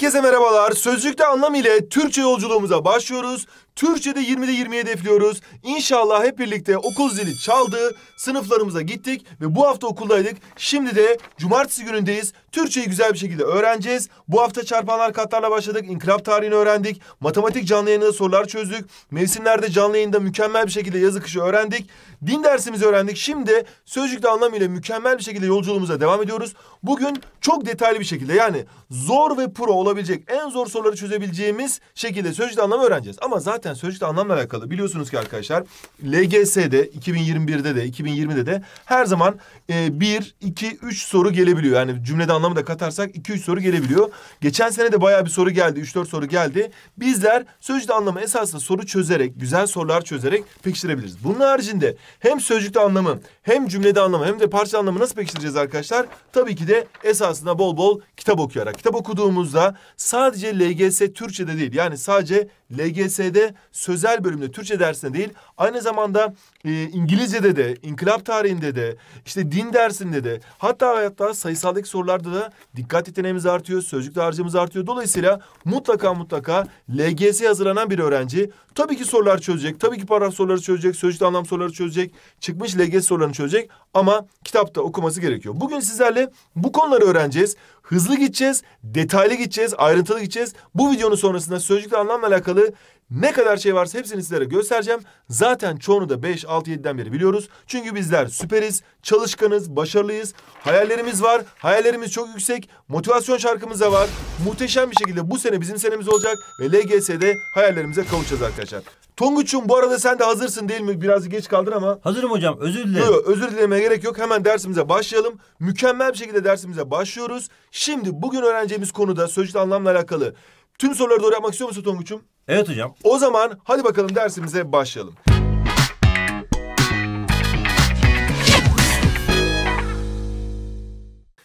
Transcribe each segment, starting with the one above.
Herkese merhabalar. Sözlükte anlam ile Türkçe yolculuğumuza başlıyoruz. Türkçe'de 20'de 20 hedefliyoruz. İnşallah hep birlikte okul zili çaldı. Sınıflarımıza gittik ve bu hafta okuldaydık. Şimdi de cumartesi günündeyiz. Türkçeyi güzel bir şekilde öğreneceğiz. Bu hafta çarpanlar katlarla başladık. İnkılap tarihini öğrendik. Matematik canlı yayında sorular çözdük. Mevsimlerde canlı yayında mükemmel bir şekilde yazı kışı öğrendik. Din dersimizi öğrendik. Şimdi sözcükte anlamıyla mükemmel bir şekilde yolculuğumuza devam ediyoruz. Bugün çok detaylı bir şekilde yani zor ve pro olabilecek en zor soruları çözebileceğimiz şekilde sözcükte anlamı öğreneceğiz. Ama zaten zaten sözcükte anlamla alakalı. Biliyorsunuz ki arkadaşlar LGS'de 2021'de de 2020'de de her zaman e, bir, iki, üç soru gelebiliyor. Yani cümlede anlamı da katarsak iki, üç soru gelebiliyor. Geçen sene de bayağı bir soru geldi. Üç, dört soru geldi. Bizler sözcükte anlamı esasında soru çözerek, güzel sorular çözerek pekiştirebiliriz. Bunun haricinde hem sözcükte anlamı hem cümlede anlamı hem de parça anlamı nasıl pekiştireceğiz arkadaşlar? Tabii ki de esasında bol bol kitap okuyarak. Kitap okuduğumuzda sadece LGS Türkçe'de değil yani sadece LGS'de sözel bölümde Türkçe dersinde değil aynı zamanda e, İngilizce'de de inkılap tarihinde de işte din dersinde de hatta hayatta sayısaldaki sorularda da dikkat yeteneğimiz artıyor sözcük dağarcığımız artıyor. Dolayısıyla mutlaka mutlaka LGS hazırlanan bir öğrenci tabii ki sorular çözecek. Tabii ki paragraf soruları çözecek, sözcük anlam soruları çözecek, çıkmış LGS sorularını çözecek ama kitapta okuması gerekiyor. Bugün sizlerle bu konuları öğreneceğiz. Hızlı gideceğiz, detaylı gideceğiz, ayrıntılı gideceğiz. Bu videonun sonrasında sözcükle anlamla alakalı ne kadar şey varsa hepsini sizlere göstereceğim. Zaten çoğunu da 5, 6, 7'den beri biliyoruz. Çünkü bizler süperiz, çalışkanız, başarılıyız. Hayallerimiz var, hayallerimiz çok yüksek. Motivasyon şarkımız da var. Muhteşem bir şekilde bu sene bizim senemiz olacak. Ve LGS'de hayallerimize kavuşacağız arkadaşlar. Tonguç'um bu arada sen de hazırsın değil mi? Biraz geç kaldın ama. Hazırım hocam özür dilerim. Yok özür dilemeye gerek yok. Hemen dersimize başlayalım. Mükemmel bir şekilde dersimize başlıyoruz. Şimdi bugün öğreneceğimiz konuda sözcük anlamla alakalı. Tüm soruları doğru yapmak istiyor musun Tonguç'um? Evet hocam. O zaman hadi bakalım dersimize başlayalım.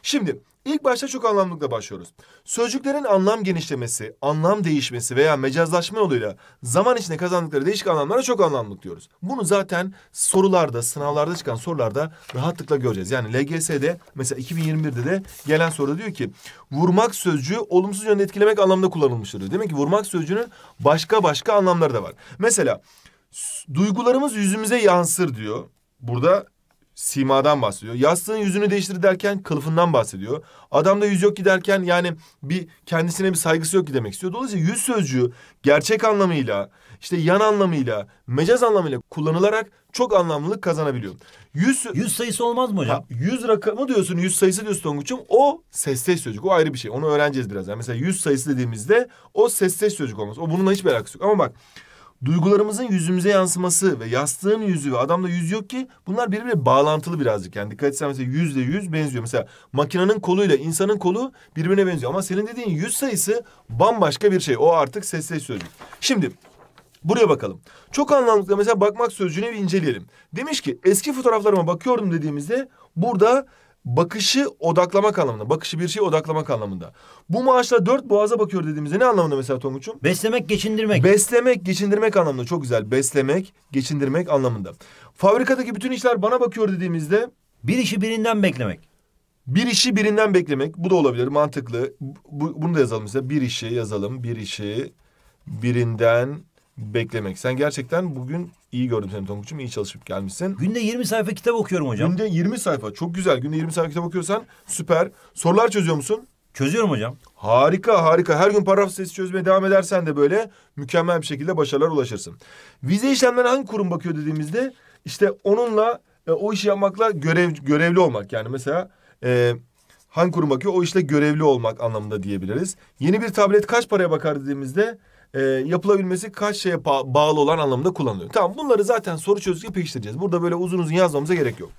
Şimdi İlk başta çok anlamlılıkla başlıyoruz. Sözcüklerin anlam genişlemesi, anlam değişmesi veya mecazlaşma yoluyla zaman içinde kazandıkları değişik anlamlara çok anlamlılık diyoruz. Bunu zaten sorularda, sınavlarda çıkan sorularda rahatlıkla göreceğiz. Yani LGS'de mesela 2021'de de gelen soruda diyor ki vurmak sözcüğü olumsuz yönde etkilemek anlamında kullanılmıştır diyor. Demek ki vurmak sözcüğünün başka başka anlamları da var. Mesela duygularımız yüzümüze yansır diyor. Burada simadan bahsediyor. Yastığın yüzünü değiştir derken kılıfından bahsediyor. Adamda yüz yok ki derken yani bir kendisine bir saygısı yok ki demek istiyor. Dolayısıyla yüz sözcüğü gerçek anlamıyla, işte yan anlamıyla, mecaz anlamıyla kullanılarak çok anlamlılık kazanabiliyor. Yüz, yüz sayısı olmaz mı hocam? Ha, yüz rakamı diyorsun, yüz sayısı diyorsun Tonguç'um. O ses ses sözcük, o ayrı bir şey. Onu öğreneceğiz birazdan. Mesela yüz sayısı dediğimizde o ses ses sözcük olmaz. O bununla hiçbir alakası yok. Ama bak duygularımızın yüzümüze yansıması ve yastığın yüzü ve adamda yüz yok ki bunlar birbirine bağlantılı birazcık. Yani dikkat etsen mesela yüzle yüz benziyor. Mesela makinenin koluyla insanın kolu birbirine benziyor. Ama senin dediğin yüz sayısı bambaşka bir şey. O artık sessiz sözcük. Şimdi Buraya bakalım. Çok anlamlıkla mesela bakmak sözcüğünü bir inceleyelim. Demiş ki eski fotoğraflarıma bakıyordum dediğimizde burada bakışı odaklamak anlamında. Bakışı bir şeye odaklamak anlamında. Bu maaşla dört boğaza bakıyor dediğimizde ne anlamında mesela Tonguç'um? Beslemek, geçindirmek. Beslemek, geçindirmek anlamında. Çok güzel. Beslemek, geçindirmek anlamında. Fabrikadaki bütün işler bana bakıyor dediğimizde... Bir işi birinden beklemek. Bir işi birinden beklemek. Bu da olabilir. Mantıklı. Bu, bunu da yazalım mesela. Bir işi yazalım. Bir işi birinden beklemek. Sen gerçekten bugün iyi gördüm seni Tonguç'um. iyi çalışıp gelmişsin. Günde 20 sayfa kitap okuyorum hocam. Günde 20 sayfa. Çok güzel. Günde 20 sayfa kitap okuyorsan süper. Sorular çözüyor musun? Çözüyorum hocam. Harika harika. Her gün paragraf sesi çözmeye devam edersen de böyle mükemmel bir şekilde başarılar ulaşırsın. Vize işlemlerine hangi kurum bakıyor dediğimizde işte onunla e, o işi yapmakla görev görevli olmak yani mesela e, hangi kurum bakıyor o işle görevli olmak anlamında diyebiliriz. Yeni bir tablet kaç paraya bakar dediğimizde e, yapılabilmesi kaç şeye bağlı olan anlamında kullanılıyor. Tamam bunları zaten soru çözgü pekiştireceğiz. Burada böyle uzun uzun yazmamıza gerek yok.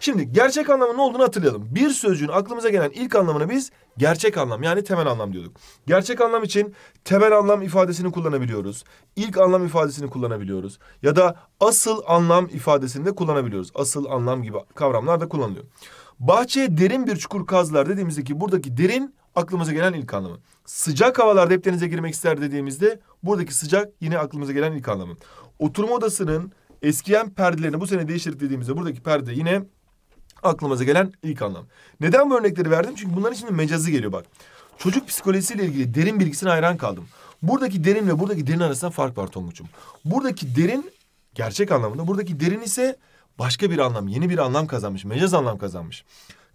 Şimdi gerçek anlamı ne olduğunu hatırlayalım. Bir sözcüğün aklımıza gelen ilk anlamını biz gerçek anlam yani temel anlam diyorduk. Gerçek anlam için temel anlam ifadesini kullanabiliyoruz. İlk anlam ifadesini kullanabiliyoruz. Ya da asıl anlam ifadesini de kullanabiliyoruz. Asıl anlam gibi kavramlar da kullanılıyor. Bahçeye derin bir çukur kazdılar dediğimizdeki buradaki derin aklımıza gelen ilk anlamı. Sıcak havalarda hep denize girmek ister dediğimizde buradaki sıcak yine aklımıza gelen ilk anlamı. Oturma odasının eskiyen perdelerini bu sene değiştirdik dediğimizde buradaki perde yine aklımıza gelen ilk anlam. Neden bu örnekleri verdim? Çünkü bunların içinde mecazı geliyor bak. Çocuk psikolojisiyle ilgili derin bilgisine hayran kaldım. Buradaki derin ve buradaki derin arasında fark var Tonguç'um. Buradaki derin gerçek anlamında, buradaki derin ise başka bir anlam, yeni bir anlam kazanmış, mecaz anlam kazanmış.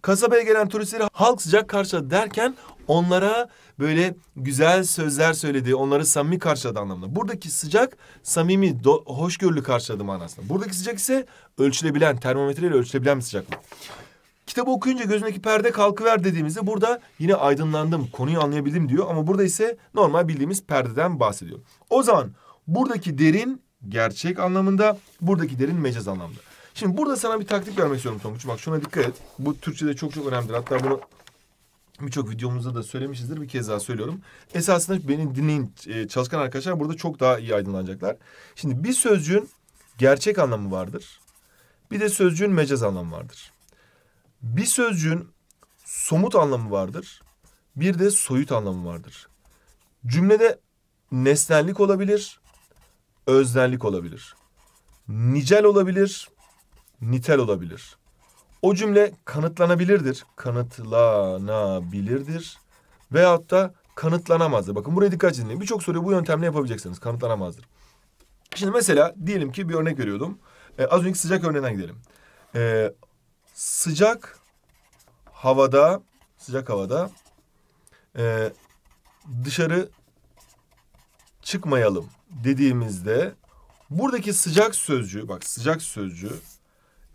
Kasabaya gelen turistleri halk sıcak karşıladı derken onlara böyle güzel sözler söyledi. Onları samimi karşıladı anlamında. Buradaki sıcak samimi, hoşgörülü karşıladı manasında. Buradaki sıcak ise ölçülebilen, termometreyle ölçülebilen bir sıcaklık. Kitabı okuyunca gözündeki perde kalkıver dediğimizde burada yine aydınlandım, konuyu anlayabildim diyor. Ama burada ise normal bildiğimiz perdeden bahsediyor. O zaman buradaki derin gerçek anlamında, buradaki derin mecaz anlamında. Şimdi burada sana bir taktik vermek istiyorum Tomuç. Bak şuna dikkat et. Bu Türkçe'de çok çok önemlidir. Hatta bunu birçok videomuzda da söylemişizdir. Bir kez daha söylüyorum. Esasında beni dinleyin e, çalışkan arkadaşlar burada çok daha iyi aydınlanacaklar. Şimdi bir sözcüğün gerçek anlamı vardır. Bir de sözcüğün mecaz anlamı vardır. Bir sözcüğün somut anlamı vardır. Bir de soyut anlamı vardır. Cümlede nesnellik olabilir, öznellik olabilir. Nicel olabilir, nitel olabilir. O cümle kanıtlanabilirdir. Kanıtlanabilirdir. Veyahut da kanıtlanamazdır. Bakın buraya dikkat edin. Birçok soruyu bu yöntemle yapabileceksiniz. Kanıtlanamazdır. Şimdi mesela diyelim ki bir örnek veriyordum. Ee, az önceki sıcak örneğinden gidelim. Ee, sıcak havada sıcak havada e, dışarı çıkmayalım dediğimizde buradaki sıcak sözcüğü bak sıcak sözcüğü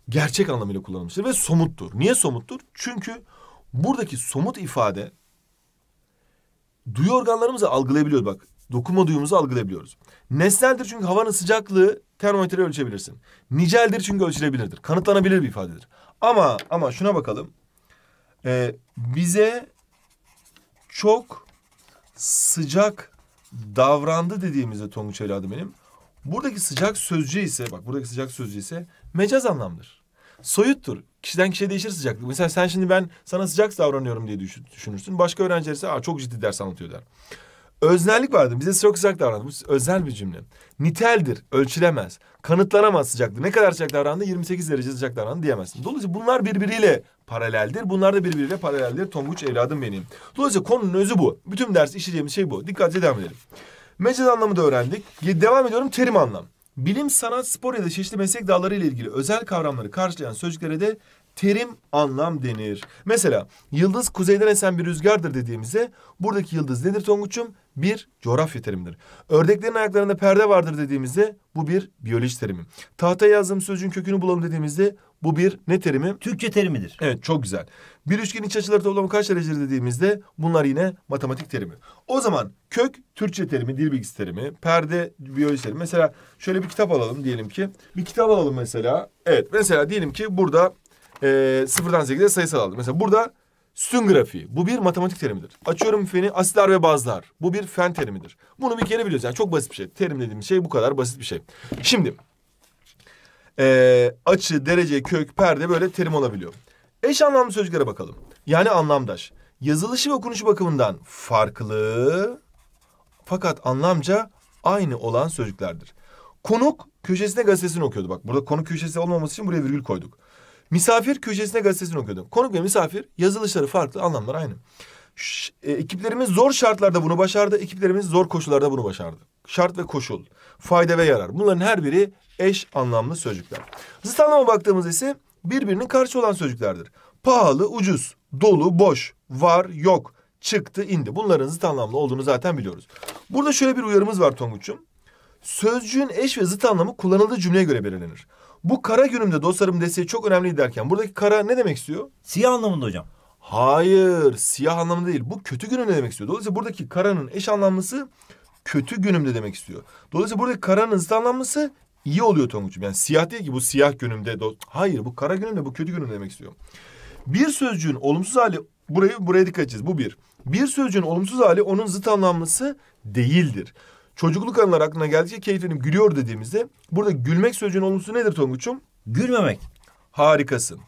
gerçek anlamıyla kullanılmıştır ve somuttur. Niye somuttur? Çünkü buradaki somut ifade duyu organlarımızı algılayabiliyoruz bak. Dokunma duyumuzu algılayabiliyoruz. Nesneldir çünkü havanın sıcaklığı termometre ölçebilirsin. Niceldir çünkü ölçülebilirdir. Kanıtlanabilir bir ifadedir. Ama ama şuna bakalım. Ee, bize çok sıcak davrandı dediğimizde Tonguç Ela benim. Buradaki sıcak sözcüğü ise bak buradaki sıcak sözcüğü ise mecaz anlamdır. Soyuttur. Kişiden kişiye değişir sıcaklık. Mesela sen şimdi ben sana sıcak davranıyorum diye düşünürsün. Başka öğrenciler ise Aa, çok ciddi ders anlatıyor der. Öznellik vardır. Bize çok sıcak davrandı. Bu özel bir cümle. Niteldir. Ölçülemez. Kanıtlanamaz sıcaklık. Ne kadar sıcak davrandı? 28 derece sıcak davrandı diyemezsin. Dolayısıyla bunlar birbiriyle paraleldir. Bunlar da birbiriyle paraleldir. Tonguç evladım benim. Dolayısıyla konunun özü bu. Bütün ders işleyeceğimiz şey bu. Dikkatli devam edelim. Mecaz anlamı da öğrendik. Devam ediyorum terim anlam. Bilim, sanat, spor ya da çeşitli meslek dalları ile ilgili özel kavramları karşılayan sözcüklere de terim anlam denir. Mesela yıldız kuzeyden esen bir rüzgardır dediğimizde buradaki yıldız nedir Tonguç'um? Bir coğrafya terimidir. Ördeklerin ayaklarında perde vardır dediğimizde bu bir biyoloji terimi. Tahta yazdığım sözcüğün kökünü bulalım dediğimizde bu bir ne terimi? Türkçe terimidir. Evet çok güzel. Bir üçgen iç açıları toplamı kaç derecedir dediğimizde bunlar yine matematik terimi. O zaman kök Türkçe terimi, dil bilgisi terimi, perde biyoloji terimi. Mesela şöyle bir kitap alalım diyelim ki. Bir kitap alalım mesela. Evet mesela diyelim ki burada e, sıfırdan sekize sayısal aldım. Mesela burada sütun grafiği. Bu bir matematik terimidir. Açıyorum feni asitler ve bazlar. Bu bir fen terimidir. Bunu bir kere biliyoruz. Yani çok basit bir şey. Terim dediğimiz şey bu kadar basit bir şey. Şimdi e, açı, derece, kök, perde böyle terim olabiliyor. Eş anlamlı sözcüklere bakalım. Yani anlamdaş. Yazılışı ve okunuşu bakımından farklı fakat anlamca aynı olan sözcüklerdir. Konuk köşesine gazetesini okuyordu. Bak burada konuk köşesi olmaması için buraya virgül koyduk. Misafir köşesine gazetesini okuyordum. Konuk ve misafir yazılışları farklı, anlamlar aynı. Ş e, ekiplerimiz zor şartlarda bunu başardı, ekiplerimiz zor koşullarda bunu başardı. Şart ve koşul, fayda ve yarar. Bunların her biri eş anlamlı sözcükler. Zıt anlama baktığımız ise birbirinin karşı olan sözcüklerdir. Pahalı, ucuz, dolu, boş, var, yok, çıktı, indi. Bunların zıt anlamlı olduğunu zaten biliyoruz. Burada şöyle bir uyarımız var Tonguç'um. Sözcüğün eş ve zıt anlamı kullanıldığı cümleye göre belirlenir. Bu kara günümde dostlarım desteği çok önemli derken buradaki kara ne demek istiyor? Siyah anlamında hocam. Hayır siyah anlamında değil. Bu kötü günüm ne demek istiyor? Dolayısıyla buradaki karanın eş anlamlısı kötü günümde demek istiyor. Dolayısıyla buradaki karanın zıt anlamlısı iyi oluyor Tonguç'um. Yani siyah değil ki bu siyah günümde. Hayır bu kara günümde bu kötü günümde demek istiyor. Bir sözcüğün olumsuz hali burayı buraya dikkat edeceğiz. Bu bir. Bir sözcüğün olumsuz hali onun zıt anlamlısı değildir çocukluk anılar aklına geldikçe keyiflenim gülüyor dediğimizde burada gülmek sözcüğünün olumsuz nedir Tonguç'um? Gülmemek. Harikasın.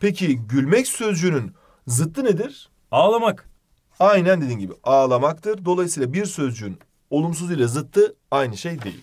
Peki gülmek sözcüğünün zıttı nedir? Ağlamak. Aynen dediğin gibi ağlamaktır. Dolayısıyla bir sözcüğün olumsuz ile zıttı aynı şey değil.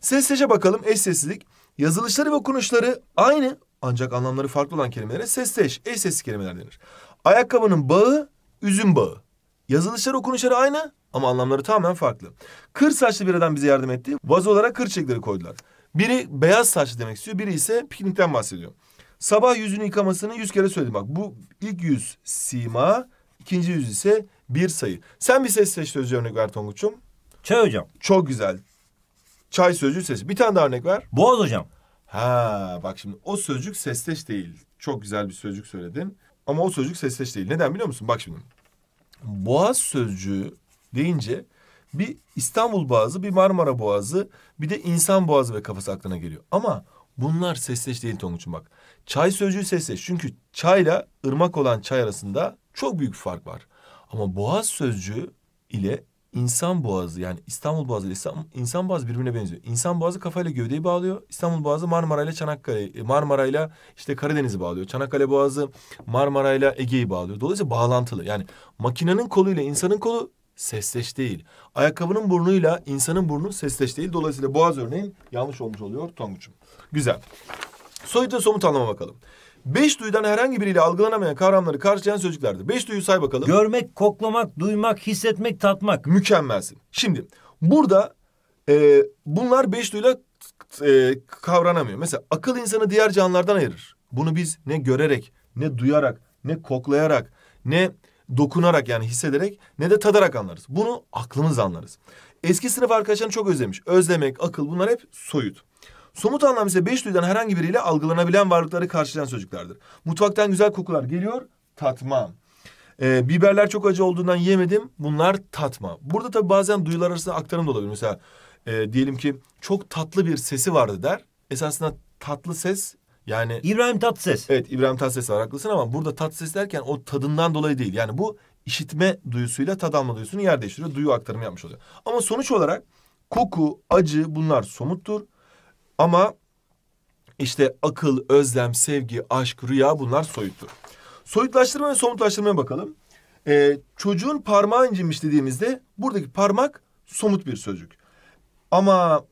Sesleşe bakalım eş sessizlik. Yazılışları ve okunuşları aynı ancak anlamları farklı olan kelimelere sesleş, eş sessiz kelimeler denir. Ayakkabının bağı üzüm bağı. Yazılışları okunuşları aynı ama anlamları tamamen farklı. Kır saçlı bir adam bize yardım etti. Vazolara kır çiçekleri koydular. Biri beyaz saçlı demek istiyor. Biri ise piknikten bahsediyor. Sabah yüzünü yıkamasını yüz kere söyledim. Bak bu ilk yüz sima, ikinci yüz ise bir sayı. Sen bir ses seç sözcüğü örnek ver Tonguç'um. Çay hocam. Çok güzel. Çay sözcüğü seç. Bir tane daha örnek ver. Boğaz hocam. Ha bak şimdi o sözcük sesleş değil. Çok güzel bir sözcük söyledin. Ama o sözcük sesleş değil. Neden biliyor musun? Bak şimdi. Boğaz sözcüğü deyince bir İstanbul Boğazı, bir Marmara Boğazı, bir de insan Boğazı ve kafası aklına geliyor. Ama bunlar sesleş değil Tonguç'um bak. Çay sözcüğü sesleş. Çünkü çayla ırmak olan çay arasında çok büyük bir fark var. Ama boğaz sözcüğü ile insan boğazı yani İstanbul boğazı ile insan boğazı birbirine benziyor. İnsan boğazı kafayla gövdeyi bağlıyor. İstanbul boğazı Marmara ile Çanakkale, e, Marmara ile işte Karadeniz'i bağlıyor. Çanakkale boğazı Marmara ile Ege'yi bağlıyor. Dolayısıyla bağlantılı. Yani makinenin koluyla insanın kolu sesleş değil. Ayakkabının burnuyla insanın burnu sesleş değil. Dolayısıyla boğaz örneğin yanlış olmuş oluyor Tonguç'um. Güzel. Soyut ve somut anlama bakalım. Beş duyudan herhangi biriyle algılanamayan kavramları karşılayan sözcüklerdir. Beş duyu say bakalım. Görmek, koklamak, duymak, hissetmek, tatmak. Mükemmelsin. Şimdi burada e, bunlar beş duyuyla e, kavranamıyor. Mesela akıl insanı diğer canlılardan ayırır. Bunu biz ne görerek, ne duyarak, ne koklayarak, ne dokunarak yani hissederek ne de tadarak anlarız. Bunu aklımız anlarız. Eski sınıf arkadaşlarını çok özlemiş. Özlemek, akıl bunlar hep soyut. Somut anlam ise beş duyudan herhangi biriyle algılanabilen varlıkları karşılayan sözcüklerdir. Mutfaktan güzel kokular geliyor, tatmam. Ee, biberler çok acı olduğundan yemedim, bunlar tatma. Burada tabii bazen duyular arasında aktarım da olabilir. Mesela e, diyelim ki çok tatlı bir sesi vardı der. Esasında tatlı ses yani İbrahim Tatlıses. Evet İbrahim Tatlıses var haklısın ama burada Tatlıses derken o tadından dolayı değil. Yani bu işitme duyusuyla tad alma duyusunu yer değiştiriyor. Duyu aktarımı yapmış oluyor. Ama sonuç olarak koku, acı bunlar somuttur. Ama işte akıl, özlem, sevgi, aşk, rüya bunlar soyuttur. Soyutlaştırma ve somutlaştırmaya bakalım. Ee, çocuğun parmağı incinmiş dediğimizde buradaki parmak somut bir sözcük. Ama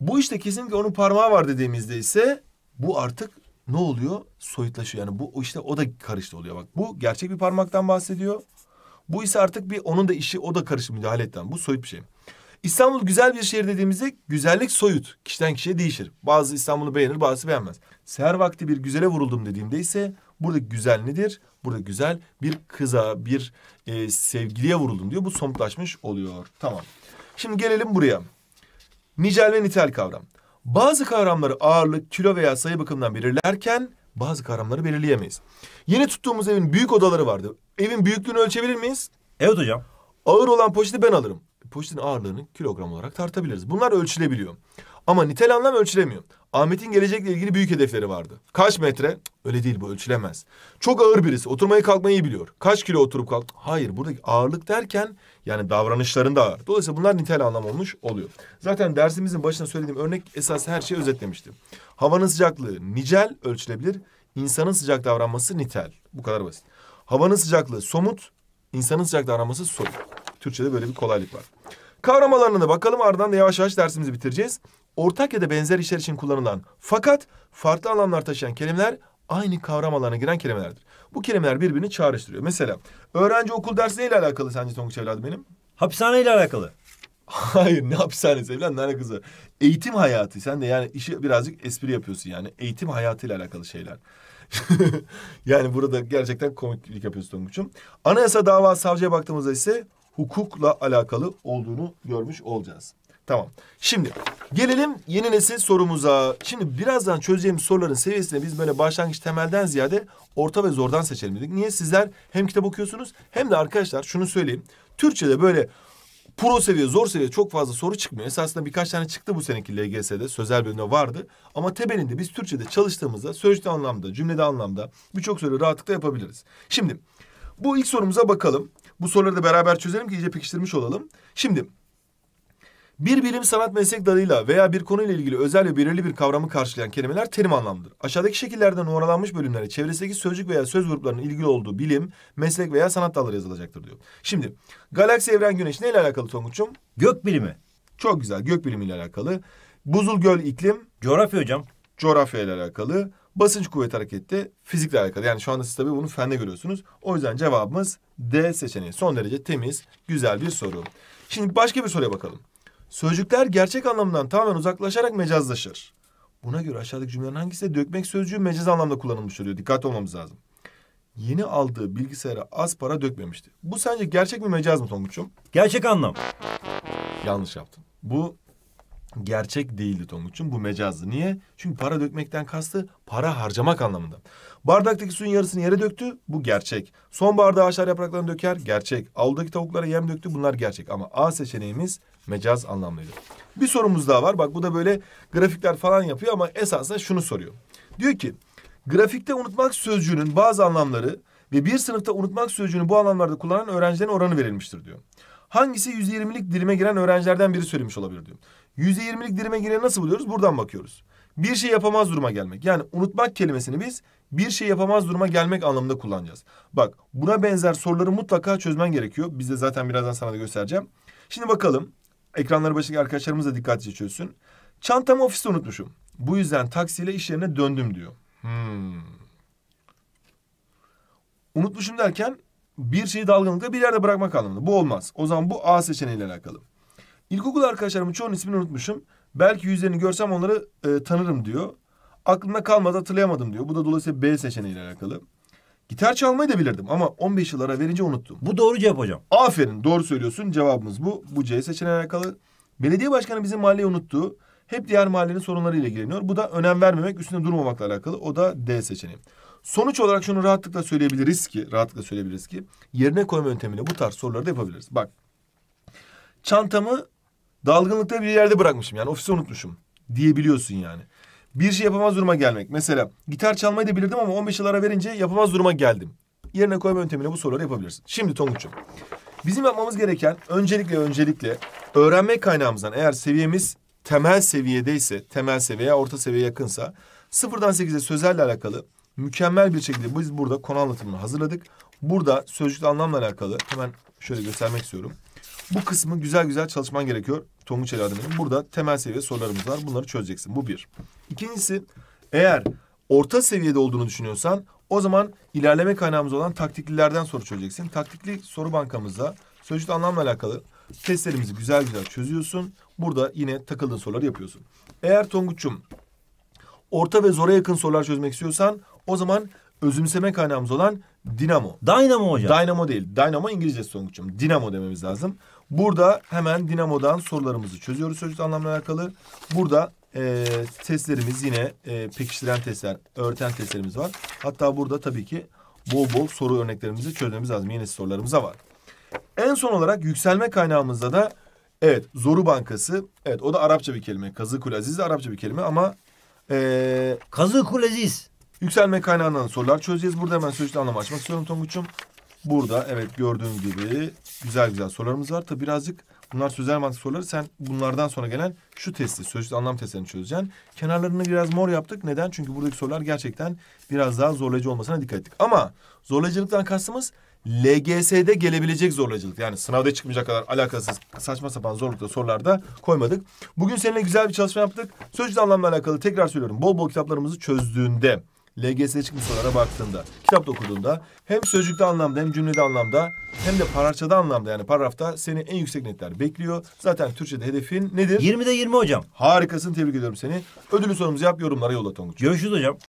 bu işte kesinlikle onun parmağı var dediğimizde ise bu artık ne oluyor? Soyutlaşıyor. Yani bu işte o da karıştı oluyor. Bak bu gerçek bir parmaktan bahsediyor. Bu ise artık bir onun da işi o da karıştı müdahale etten. Bu soyut bir şey. İstanbul güzel bir şehir dediğimizde güzellik soyut. Kişiden kişiye değişir. Bazı İstanbul'u beğenir, bazısı beğenmez. Seher vakti bir güzele vuruldum dediğimde ise burada güzel nedir? Burada güzel bir kıza, bir e, sevgiliye vuruldum diyor. Bu somutlaşmış oluyor. Tamam. Şimdi gelelim buraya. Nicel ve nitel kavram. Bazı kavramları ağırlık, kilo veya sayı bakımından belirlerken bazı kavramları belirleyemeyiz. Yeni tuttuğumuz evin büyük odaları vardı. Evin büyüklüğünü ölçebilir miyiz? Evet hocam. Ağır olan poşeti ben alırım. Poşetin ağırlığını kilogram olarak tartabiliriz. Bunlar ölçülebiliyor. Ama nitel anlam ölçülemiyor. Ahmet'in gelecekle ilgili büyük hedefleri vardı. Kaç metre? Öyle değil bu ölçülemez. Çok ağır birisi. Oturmayı kalkmayı iyi biliyor. Kaç kilo oturup kalk? Hayır buradaki ağırlık derken yani davranışlarında ağır. Dolayısıyla bunlar nitel anlam olmuş oluyor. Zaten dersimizin başına söylediğim örnek esas her şeyi özetlemişti. Havanın sıcaklığı nicel ölçülebilir. İnsanın sıcak davranması nitel. Bu kadar basit. Havanın sıcaklığı somut. İnsanın sıcak davranması soyut. Türkçe'de böyle bir kolaylık var. Kavramalarına da bakalım ardından da yavaş yavaş dersimizi bitireceğiz ortak ya da benzer işler için kullanılan fakat farklı anlamlar taşıyan kelimeler aynı kavram alanına giren kelimelerdir. Bu kelimeler birbirini çağrıştırıyor. Mesela öğrenci okul dersi neyle alakalı sence Tonguç evladım benim? Hapishane ile alakalı. Hayır ne hapishanesi evlen ne kızı. Eğitim hayatı sen de yani işi birazcık espri yapıyorsun yani. Eğitim hayatıyla alakalı şeyler. yani burada gerçekten komiklik yapıyorsun Tonguç'um. Anayasa davası savcıya baktığımızda ise hukukla alakalı olduğunu görmüş olacağız. Tamam. Şimdi gelelim yeni nesil sorumuza. Şimdi birazdan çözeceğim soruların seviyesine biz böyle başlangıç temelden ziyade orta ve zordan seçelim dedik. Niye? Sizler hem kitap okuyorsunuz hem de arkadaşlar şunu söyleyeyim. Türkçe'de böyle pro seviye, zor seviye çok fazla soru çıkmıyor. Esasında birkaç tane çıktı bu seneki LGS'de. Sözel bölümde vardı. Ama temelinde biz Türkçe'de çalıştığımızda sözcükte anlamda, cümlede anlamda birçok soru rahatlıkla yapabiliriz. Şimdi bu ilk sorumuza bakalım. Bu soruları da beraber çözelim ki iyice pekiştirmiş olalım. Şimdi bir bilim sanat meslek dalıyla veya bir konuyla ilgili özel ve belirli bir kavramı karşılayan kelimeler terim anlamıdır. Aşağıdaki şekillerden numaralanmış bölümlere çevresindeki sözcük veya söz gruplarının ilgili olduğu bilim, meslek veya sanat dalları yazılacaktır diyor. Şimdi galaksi, evren, güneş neyle alakalı Tonguç'um? Gök bilimi. Çok güzel gök bilimiyle alakalı. Buzul, göl, iklim. Coğrafya hocam. Coğrafya ile alakalı. Basınç kuvvet harekette fizikle alakalı. Yani şu anda siz tabii bunu fende görüyorsunuz. O yüzden cevabımız D seçeneği. Son derece temiz, güzel bir soru. Şimdi başka bir soruya bakalım. Sözcükler gerçek anlamdan tamamen uzaklaşarak mecazlaşır. Buna göre aşağıdaki cümlelerin hangisi de dökmek sözcüğü mecaz anlamda kullanılmış oluyor. Dikkat olmamız lazım. Yeni aldığı bilgisayara az para dökmemişti. Bu sence gerçek mi mecaz mı Tonguç'um? Gerçek anlam. Yanlış yaptın. Bu gerçek değildi Tonguç'un. Bu mecazdı. Niye? Çünkü para dökmekten kastı para harcamak anlamında. Bardaktaki suyun yarısını yere döktü. Bu gerçek. Son bardağı aşağı yapraklarını döker. Gerçek. Avludaki tavuklara yem döktü. Bunlar gerçek. Ama A seçeneğimiz mecaz anlamlıydı. Bir sorumuz daha var. Bak bu da böyle grafikler falan yapıyor ama esasında şunu soruyor. Diyor ki grafikte unutmak sözcüğünün bazı anlamları ve bir sınıfta unutmak sözcüğünü bu anlamlarda kullanan öğrencilerin oranı verilmiştir diyor. Hangisi %20'lik dilime giren öğrencilerden biri söylemiş olabilir diyor. %20'lik dirime gireni nasıl buluyoruz? Buradan bakıyoruz. Bir şey yapamaz duruma gelmek. Yani unutmak kelimesini biz bir şey yapamaz duruma gelmek anlamında kullanacağız. Bak buna benzer soruları mutlaka çözmen gerekiyor. Biz de zaten birazdan sana da göstereceğim. Şimdi bakalım. Ekranları başındaki arkadaşlarımız da dikkatlice çözsün. Çantamı ofiste unutmuşum. Bu yüzden taksiyle iş yerine döndüm diyor. Hmm. Unutmuşum derken bir şeyi dalgınlıkla bir yerde bırakmak anlamında. Bu olmaz. O zaman bu A seçeneğiyle alakalı. İlkokul arkadaşlarımın çoğunun ismini unutmuşum. Belki yüzlerini görsem onları e, tanırım diyor. Aklımda kalmadı hatırlayamadım diyor. Bu da dolayısıyla B seçeneğiyle alakalı. Gitar çalmayı da bilirdim ama 15 yıllara verince unuttum. Bu doğru cevap hocam. Aferin doğru söylüyorsun cevabımız bu. Bu C seçeneğine alakalı. Belediye başkanı bizim mahalleyi unuttu. Hep diğer mahallenin sorunlarıyla ilgileniyor. Bu da önem vermemek, üstünde durmamakla alakalı. O da D seçeneği. Sonuç olarak şunu rahatlıkla söyleyebiliriz ki, rahatlıkla söyleyebiliriz ki yerine koyma yöntemini bu tarz soruları da yapabiliriz. Bak. Çantamı Dalgınlıkta bir yerde bırakmışım yani ofisi unutmuşum diyebiliyorsun yani. Bir şey yapamaz duruma gelmek. Mesela gitar çalmayı da bilirdim ama 15 yıl ara verince yapamaz duruma geldim. Yerine koyma yöntemiyle bu soruları yapabilirsin. Şimdi Tonguç'um. Bizim yapmamız gereken öncelikle öncelikle öğrenme kaynağımızdan eğer seviyemiz temel seviyedeyse, temel seviyeye, orta seviye yakınsa sıfırdan sekize sözlerle alakalı mükemmel bir şekilde biz burada konu anlatımını hazırladık. Burada sözcükte anlamla alakalı hemen şöyle göstermek istiyorum. Bu kısmı güzel güzel çalışman gerekiyor Tonguç Elademir'in. Burada temel seviye sorularımız var. Bunları çözeceksin. Bu bir. İkincisi eğer orta seviyede olduğunu düşünüyorsan o zaman ilerleme kaynağımız olan taktiklilerden soru çözeceksin. Taktikli soru bankamızda sözcük anlamla alakalı testlerimizi güzel güzel çözüyorsun. Burada yine takıldığın soruları yapıyorsun. Eğer Tonguç'um orta ve zora yakın sorular çözmek istiyorsan o zaman özümseme kaynağımız olan dinamo. Dynamo hocam. Dynamo değil. Dynamo İngilizce Tonguç'um. Dinamo dememiz lazım. Burada hemen dinamodan sorularımızı çözüyoruz sözcük anlamına alakalı. Burada e, testlerimiz yine e, pekiştiren testler, öğreten testlerimiz var. Hatta burada tabii ki bol bol soru örneklerimizi çözmemiz lazım. Yeni sorularımıza var. En son olarak yükselme kaynağımızda da evet Zoru Bankası. Evet o da Arapça bir kelime. Kazıkul Aziz de Arapça bir kelime ama... E, Kazıkul Aziz. Yükselme kaynağından sorular çözeceğiz. Burada hemen sözcük anlamı açmak istiyorum Tonguç'um. Burada evet gördüğün gibi güzel güzel sorularımız var. Tabi birazcık bunlar sözel mantık soruları. Sen bunlardan sonra gelen şu testi, sözcük anlam testlerini çözeceksin. Kenarlarını biraz mor yaptık. Neden? Çünkü buradaki sorular gerçekten biraz daha zorlayıcı olmasına dikkat ettik. Ama zorlayıcılıktan kastımız LGS'de gelebilecek zorlayıcılık. Yani sınavda çıkmayacak kadar alakasız saçma sapan zorlukta sorularda koymadık. Bugün seninle güzel bir çalışma yaptık. Sözcük anlamla alakalı tekrar söylüyorum. Bol bol kitaplarımızı çözdüğünde LGS çıkmış sorulara baktığında, kitapta okuduğunda hem sözcükte anlamda hem cümlede anlamda hem de parçada anlamda yani paragrafta seni en yüksek netler bekliyor. Zaten Türkçe'de hedefin nedir? 20'de 20 hocam. Harikasın tebrik ediyorum seni. Ödülü sorumuzu yap yorumlara yolla Tonguç. Görüşürüz hocam.